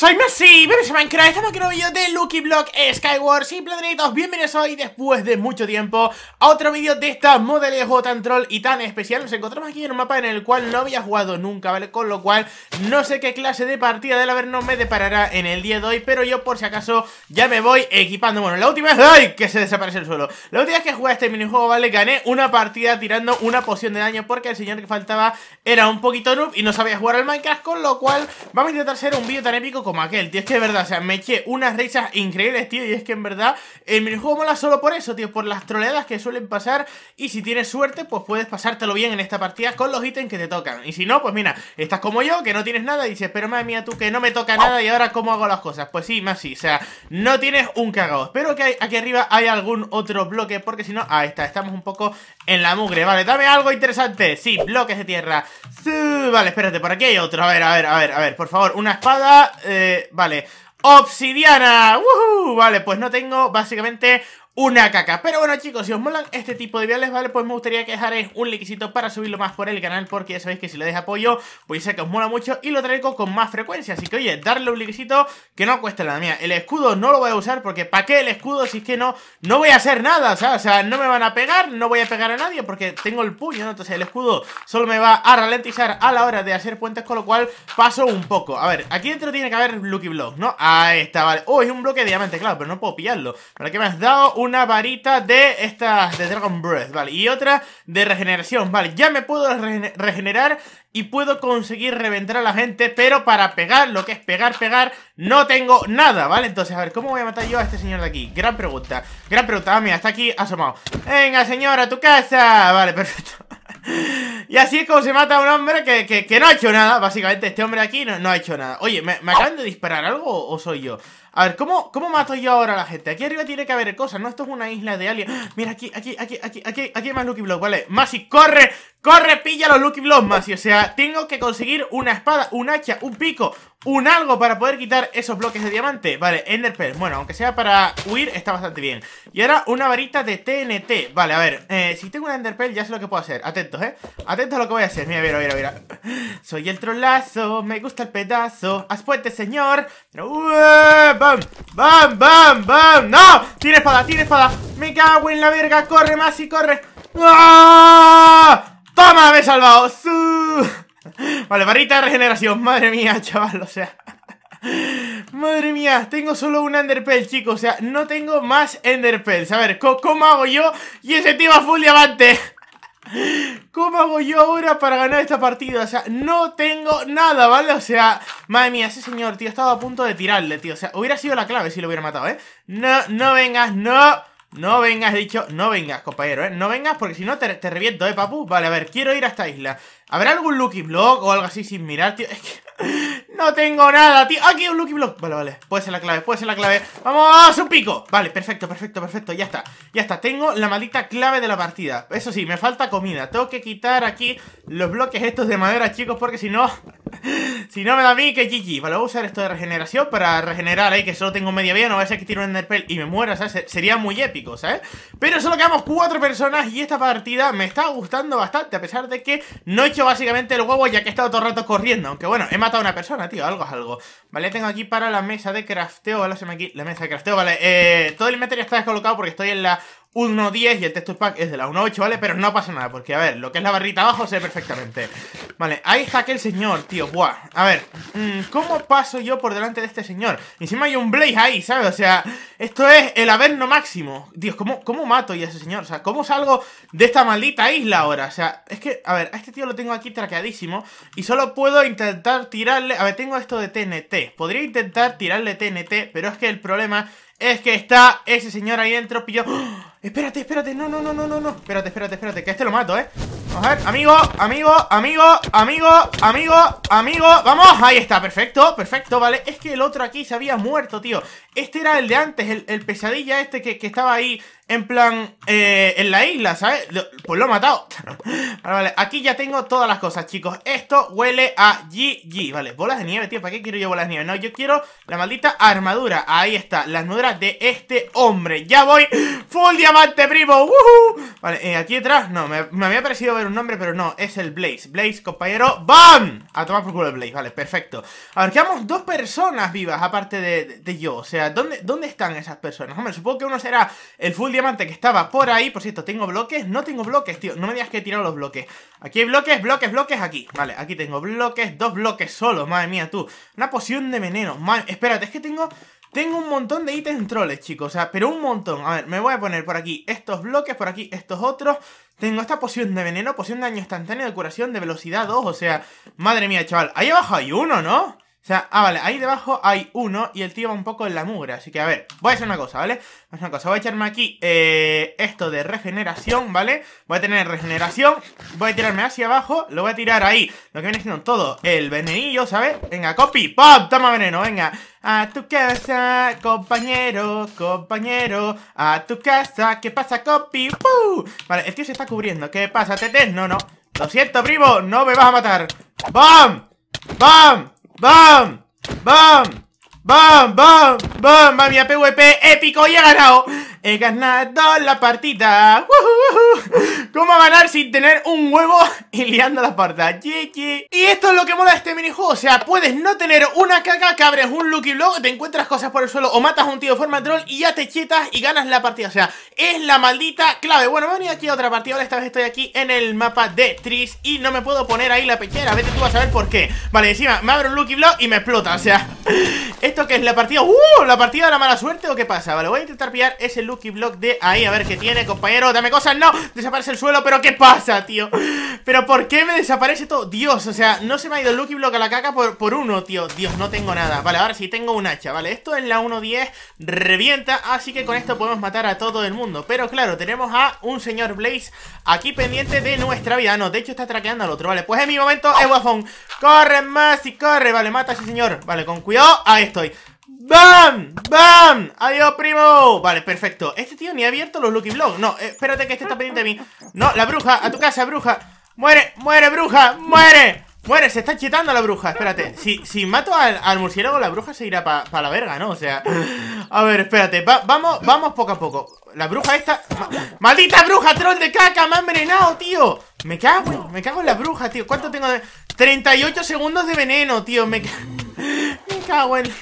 soy Messi, bienvenidos a Minecraft estamos aquí en un vídeo de Lucky Block Skyward y planetitos, bienvenidos hoy después de mucho tiempo a otro vídeo de esta moda de juego tan troll y tan especial Nos encontramos aquí en un mapa en el cual no había jugado nunca, ¿vale? Con lo cual no sé qué clase de partida de del no me deparará en el día de hoy Pero yo por si acaso ya me voy equipando, bueno, la última vez, ¡ay! que se desaparece el suelo La última vez que jugué a este minijuego, ¿vale? Gané una partida tirando una poción de daño porque el señor que faltaba era un poquito noob y no sabía jugar al Minecraft Con lo cual vamos a intentar hacer un vídeo tan épico como como aquel, tío. Es que es verdad, o sea, me eché unas risas increíbles, tío. Y es que en verdad, el minijuego mola solo por eso, tío. Por las troleadas que suelen pasar. Y si tienes suerte, pues puedes pasártelo bien en esta partida con los ítems que te tocan. Y si no, pues mira, estás como yo, que no tienes nada. Y dices, pero madre mía, tú que no me toca nada. Y ahora, ¿cómo hago las cosas? Pues sí, más sí. O sea, no tienes un cagado. Espero que aquí arriba hay algún otro bloque. Porque si no, ahí está, estamos un poco en la mugre. Vale, dame algo interesante. Sí, bloques de tierra. vale, espérate, por aquí hay otro. A ver, a ver, a ver, a ver. Por favor, una espada. Eh, Vale, Obsidiana, Vale, pues no tengo básicamente una caca. Pero bueno chicos, si os molan este tipo de viales ¿vale? Pues me gustaría que dejarais un likecito para subirlo más por el canal porque ya sabéis que si le deis apoyo, pues sé que os mola mucho y lo traigo con más frecuencia. Así que oye, darle un likecito que no cuesta nada mía. El escudo no lo voy a usar porque ¿para qué el escudo si es que no, no voy a hacer nada? O sea, no me van a pegar, no voy a pegar a nadie porque tengo el puño, ¿no? Entonces el escudo solo me va a ralentizar a la hora de hacer puentes, con lo cual paso un poco. A ver, aquí dentro tiene que haber Lucky Block, ¿no? Ahí está, vale. Oh, es un bloque de diamante, claro, pero no puedo pillarlo. ¿Para qué me has dado? una varita de estas, de Dragon Breath, ¿vale? Y otra de regeneración, ¿vale? Ya me puedo regenerar y puedo conseguir reventar a la gente, pero para pegar, lo que es pegar, pegar, no tengo nada, ¿vale? Entonces, a ver, ¿cómo voy a matar yo a este señor de aquí? Gran pregunta, gran pregunta, ah, mira, está aquí asomado. Venga, señora, a tu casa, vale, perfecto. Y así es como se mata a un hombre que, no ha hecho nada, básicamente. Este hombre aquí no, no ha hecho nada. Oye, me acaban de disparar algo o soy yo? A ver, ¿cómo, ¿cómo mato yo ahora a la gente? Aquí arriba tiene que haber cosas, ¿no? Esto es una isla de alien. Mira, aquí, aquí, aquí, aquí, aquí, aquí hay más Lucky Block, ¿vale? Masi, corre, Corre, pilla los Lucky Blossom, y o sea, tengo que conseguir una espada, un hacha, un pico, un algo para poder quitar esos bloques de diamante Vale, Ender bueno, aunque sea para huir, está bastante bien Y ahora una varita de TNT, vale, a ver, eh, si tengo una Ender ya sé lo que puedo hacer Atentos, eh, atentos a lo que voy a hacer, mira, mira, mira, mira Soy el trolazo, me gusta el pedazo, haz puente señor uh, bam, bam, bam! ¡No! ¡Tiene espada, tiene espada! ¡Me cago en la verga! ¡Corre, más y corre! ¡Aaah! ¡Toma! ¡Me he salvado! Vale, barrita de regeneración. Madre mía, chaval, o sea... Madre mía, tengo solo un Enderpearl, chicos O sea, no tengo más Enderpearls A ver, ¿cómo hago yo? Y ese tío va full diamante ¿Cómo hago yo ahora para ganar esta partida? O sea, no tengo nada, ¿vale? O sea, madre mía, ese señor, tío Estaba a punto de tirarle, tío O sea, hubiera sido la clave si lo hubiera matado, ¿eh? No, no vengas, no no vengas, he dicho, no vengas, compañero, ¿eh? No vengas porque si no te, reviento, ¿eh, papu? Vale, a ver, quiero ir a esta isla. ¿Habrá algún Lucky Block o algo así sin mirar, tío? Es que no tengo nada, tío. Aquí hay un Lucky Block. Vale, vale, puede ser la clave, puede ser la clave. ¡Vamos! ¡Un pico! Vale, perfecto, perfecto, perfecto, ya está. Ya está, tengo la maldita clave de la partida. Eso sí, me falta comida. Tengo que quitar aquí los bloques estos de madera, chicos, porque si no... si no me da a mí, que GG. Vale, voy a usar esto de regeneración para regenerar ahí, eh, que solo tengo media vida. No va a ser que tire un Enderpearl y me muera, ¿sabes? Sería muy épico, ¿sabes? Pero solo quedamos cuatro personas y esta partida me está gustando bastante, a pesar de que no he hecho básicamente el huevo ya que he estado todo el rato corriendo. Aunque bueno, he matado a una persona, tío, algo es algo. Vale, tengo aquí para la mesa de crafteo, ¿vale? Se me aquí la mesa de crafteo, ¿vale? Eh, todo el inventario está descolocado porque estoy en la 1.10 y el texture pack es de la 1.8, ¿vale? Pero no pasa nada, porque a ver, lo que es la barrita abajo sé perfectamente. Vale, ahí está el señor, tío, buah. A ver, mm, ¿cómo paso yo por delante de este señor? Encima hay un blaze ahí, ¿sabes? O sea, esto es el averno máximo. Dios, ¿cómo, ¿cómo mato yo a ese señor? O sea, ¿cómo salgo de esta maldita isla ahora? O sea, es que, a ver, a este tío lo tengo aquí traqueadísimo y solo puedo intentar tirarle... A ver, tengo esto de TNT. Podría intentar tirarle TNT, pero es que el problema es que está ese señor ahí dentro pillado. ¡Oh! Espérate, espérate, no, no, no, no, no, no. Espérate, espérate, espérate, que este lo mato, ¿eh? a ver, amigo, amigo, amigo, amigo, amigo, amigo Vamos, ahí está, perfecto, perfecto, vale Es que el otro aquí se había muerto, tío Este era el de antes, el, pesadilla este que, estaba ahí en plan eh, en la isla, ¿sabes? Pues lo he matado Vale, vale, aquí ya tengo todas las cosas, chicos Esto huele a GG, vale Bolas de nieve, tío, ¿para qué quiero yo bolas de nieve? No, yo quiero la maldita armadura Ahí está, las armadura de este hombre Ya voy, full diamante, primo Vale, eh, aquí detrás, no, me, me había parecido un nombre, pero no, es el Blaze. Blaze, compañero, ¡BAM! A tomar por culo el Blaze, vale, perfecto. A ver, quedamos dos personas vivas, aparte de, yo. O sea, ¿dónde, ¿dónde están esas personas? Hombre, supongo que uno será el full diamante que estaba por ahí. Por cierto, ¿tengo bloques? No tengo bloques, tío. No me digas que he tirado los bloques. Aquí hay bloques, bloques, bloques, aquí. Vale, aquí tengo bloques, dos bloques solo, madre mía, tú. Una poción de veneno. Espérate, es que tengo... Tengo un montón de ítems troles, chicos, o sea, pero un montón. A ver, me voy a poner por aquí estos bloques, por aquí estos otros. Tengo esta poción de veneno, poción de daño instantáneo, de curación, de velocidad 2, o sea... Madre mía, chaval, ahí abajo hay uno, ¿no? O sea, ah, vale, ahí debajo hay uno y el tío va un poco en la mugre, así que a ver, voy a hacer una cosa, ¿vale? Voy a una cosa, voy a echarme aquí eh, esto de regeneración, ¿vale? Voy a tener regeneración, voy a tirarme hacia abajo, lo voy a tirar ahí, lo que viene siendo todo el venenillo, ¿sabes? Venga, copy, pop, toma veneno, venga, a tu casa, compañero, compañero, a tu casa, ¿qué pasa, copy? ¡Puu! Vale, el tío se está cubriendo, ¿qué pasa, tete? No, no, lo siento, primo, no me vas a matar, ¡Bam! ¡Bam! ¡Bam! ¡Bam! ¡Bam! ¡Bam! ¡Bam! ¡Mami, a PvP épico y he ganado! He ganado la partida. ¿Cómo ganar sin tener un huevo y liando la parda? Y esto es lo que mola de este minijuego. O sea, puedes no tener una caca, que abres un lucky block, te encuentras cosas por el suelo o matas a un tío de forma troll y ya te chetas y ganas la partida. O sea, es la maldita clave. Bueno, me he venido aquí a otra partida. Ahora esta vez estoy aquí en el mapa de Tris y no me puedo poner ahí la pechera. Vete tú a saber por qué. Vale, encima me abro un lucky block y me explota. O sea, ¿esto que es la partida? ¡Uh! ¿La partida de la mala suerte o qué pasa? Vale, voy a intentar pillar ese Lucky Block de ahí A ver qué tiene, compañero, dame cosas, no Desaparece el suelo, pero ¿qué pasa, tío? Pero ¿por qué me desaparece todo? Dios, o sea, no se me ha ido Lucky Block a la caca por, por uno, tío Dios, no tengo nada Vale, ahora sí tengo un hacha, vale Esto es la 1.10 revienta Así que con esto podemos matar a todo el mundo Pero claro, tenemos a un señor Blaze aquí pendiente de nuestra vida ah, No, de hecho está traqueando al otro, vale Pues en mi momento, es guafón Corre más y corre, vale, mata a ese señor Vale, con cuidado, ahí estoy ¡Bam! ¡Bam! ¡Adiós, primo! Vale, perfecto. Este tío ni ha abierto los Lucky blogs No, eh, espérate que este está pendiente de mí. No, la bruja, a tu casa, bruja. ¡Muere, muere, bruja! ¡Muere! ¡Muere! Se está chetando la bruja. Espérate. Si, si mato al, murciélago, la bruja se irá para la verga, ¿no? O sea. A ver, espérate. vamos, vamos poco a poco. La bruja esta. ¡Maldita bruja, troll de caca! ¡Me ha envenenado, tío! Me cago, me cago en la bruja, tío. ¿Cuánto tengo de.? 38 segundos de veneno, tío. Me, me cago en.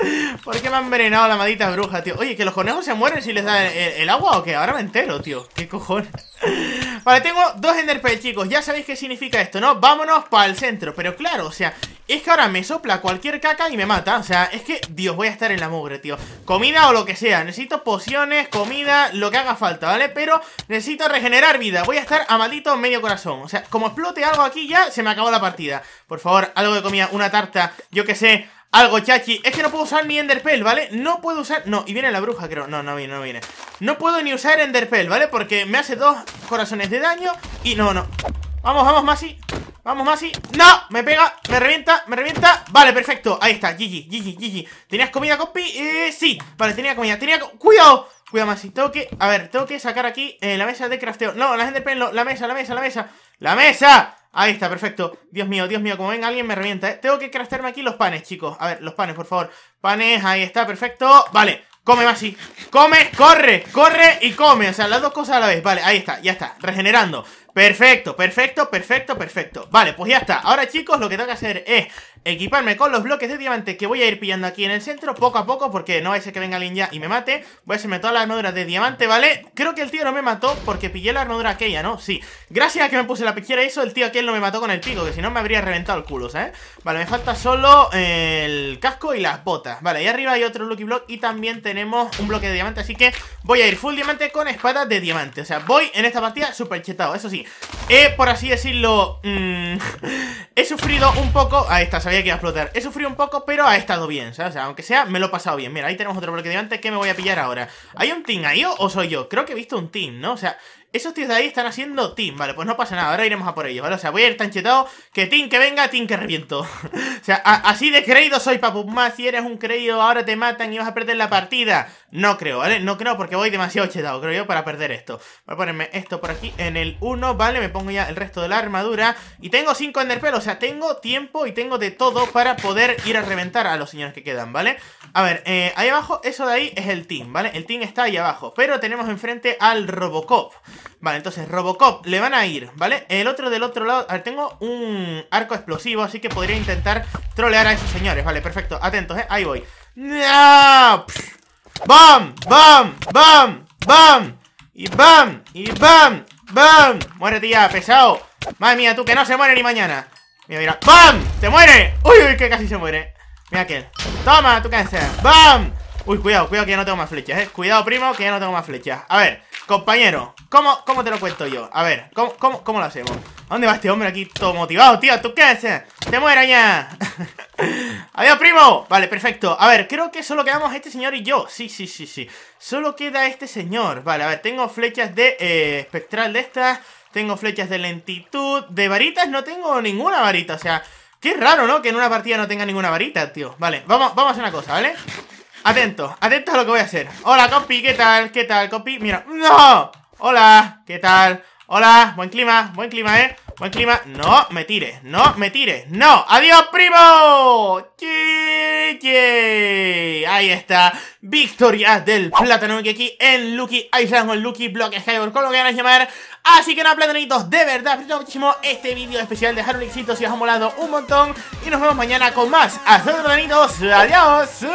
¿Por qué me han envenenado la maldita bruja, tío? Oye, ¿que los conejos se mueren si les dan el, agua o qué? Ahora me entero, tío ¿Qué cojones? Vale, tengo dos enderpearls, chicos Ya sabéis qué significa esto, ¿no? Vámonos para el centro Pero claro, o sea Es que ahora me sopla cualquier caca y me mata O sea, es que, Dios, voy a estar en la mugre, tío Comida o lo que sea Necesito pociones, comida, lo que haga falta, ¿vale? Pero necesito regenerar vida Voy a estar a maldito medio corazón O sea, como explote algo aquí ya Se me acabó la partida Por favor, algo de comida, una tarta Yo que sé algo, chachi. Es que no puedo usar ni enderpel ¿vale? No puedo usar... No, y viene la bruja, creo. No, no viene, no viene. No puedo ni usar Enderpell, ¿vale? Porque me hace dos corazones de daño y no, no. Vamos, vamos, Masi. Vamos, Masi. ¡No! Me pega, me revienta, me revienta. Vale, perfecto. Ahí está. Gigi, Gigi, Gigi. ¿Tenías comida, compi? Eh, sí. Vale, tenía comida. Tenía... ¡Cuidado! Cuidado, Masi. Tengo que... A ver, tengo que sacar aquí eh, la mesa de crafteo. No, la Enderpell no. La mesa, la mesa, la mesa. ¡La mesa! Ahí está, perfecto. Dios mío, Dios mío, como ven, alguien me revienta, ¿eh? Tengo que craftarme aquí los panes, chicos. A ver, los panes, por favor. Panes, ahí está, perfecto. Vale, come, Masi. Come, corre, corre y come. O sea, las dos cosas a la vez. Vale, ahí está, ya está. Regenerando. Perfecto, perfecto, perfecto, perfecto Vale, pues ya está, ahora chicos lo que tengo que hacer es Equiparme con los bloques de diamante Que voy a ir pillando aquí en el centro, poco a poco Porque no a ser que venga alguien ya y me mate Voy a hacerme todas las armadura de diamante, ¿vale? Creo que el tío no me mató porque pillé la armadura aquella, ¿no? Sí, gracias a que me puse la pichera eso El tío aquel no me mató con el pico, que si no me habría reventado el culo, ¿sabes? Vale, me falta solo El casco y las botas, vale ahí arriba hay otro lucky block y también tenemos Un bloque de diamante, así que Voy a ir full diamante con espada de diamante O sea, voy en esta partida super chetado Eso sí, He, por así decirlo, mm, he sufrido un poco... Ahí está, sabía que iba a explotar. He sufrido un poco, pero ha estado bien, O sea, aunque sea, me lo he pasado bien. Mira, ahí tenemos otro bloque de antes que me voy a pillar ahora. ¿Hay un team ahí o, soy yo? Creo que he visto un team, ¿no? O sea, esos tíos de ahí están haciendo team, vale, pues no pasa nada, ahora iremos a por ellos, ¿vale? O sea, voy a ir tan chetado que team que venga, team que reviento. o sea, así de creído soy, papu. Más si eres un creído, ahora te matan y vas a perder la partida. No creo, ¿vale? No creo porque voy demasiado chetado, creo yo, para perder esto. Voy a ponerme esto por aquí en el 1, ¿vale? Me pongo pongo ya el resto de la armadura. Y tengo 5 pelo o sea, tengo tiempo y tengo de todo para poder ir a reventar a los señores que quedan, ¿vale? A ver, eh, ahí abajo, eso de ahí es el team, ¿vale? El team está ahí abajo, pero tenemos enfrente al Robocop. Vale, entonces Robocop le van a ir, ¿vale? El otro del otro lado, a ver, tengo un arco explosivo, así que podría intentar trolear a esos señores, ¿vale? Perfecto, atentos, ¿eh? Ahí voy. bam! ¡Y bam! ¡Bam! Muere, tía, pesado. Madre mía, tú que no se muere ni mañana. Mira, mira. ¡Bam! ¡Te muere! ¡Uy, uy, que casi se muere! Mira aquel. ¡Toma, tú cáncer! ¡Bam! Uy, cuidado, cuidado que ya no tengo más flechas, eh. Cuidado, primo, que ya no tengo más flechas. A ver, compañero, ¿cómo, cómo te lo cuento yo? A ver, ¿cómo, cómo, lo hacemos? dónde va este hombre aquí todo motivado, tío? ¿Tú qué haces? ¡Te muera ya! ¡Adiós, primo! Vale, perfecto. A ver, creo que solo quedamos este señor y yo. Sí, sí, sí, sí. Solo queda este señor. Vale, a ver, tengo flechas de eh, espectral de estas. Tengo flechas de lentitud. De varitas no tengo ninguna varita. O sea, qué raro, ¿no? Que en una partida no tenga ninguna varita, tío. Vale, vamos, vamos a hacer una cosa, ¿vale? Atento, atento a lo que voy a hacer. Hola, compi, ¿qué tal? ¿Qué tal, compi? Mira. ¡No! Hola, ¿qué tal? Hola, buen clima, buen clima, ¿eh? Buen clima. No me tire no me tire no. ¡Adiós, primo! chiqui Ahí está. Victoria del plátano que aquí en Lucky Island o en Lucky Block Skyward, con lo que a llamar. Así que nada, platanitos, de verdad, aprecio muchísimo este vídeo especial. Dejar un éxito si os ha molado un montón. Y nos vemos mañana con más. Hasta luego, platanitos. Adiós.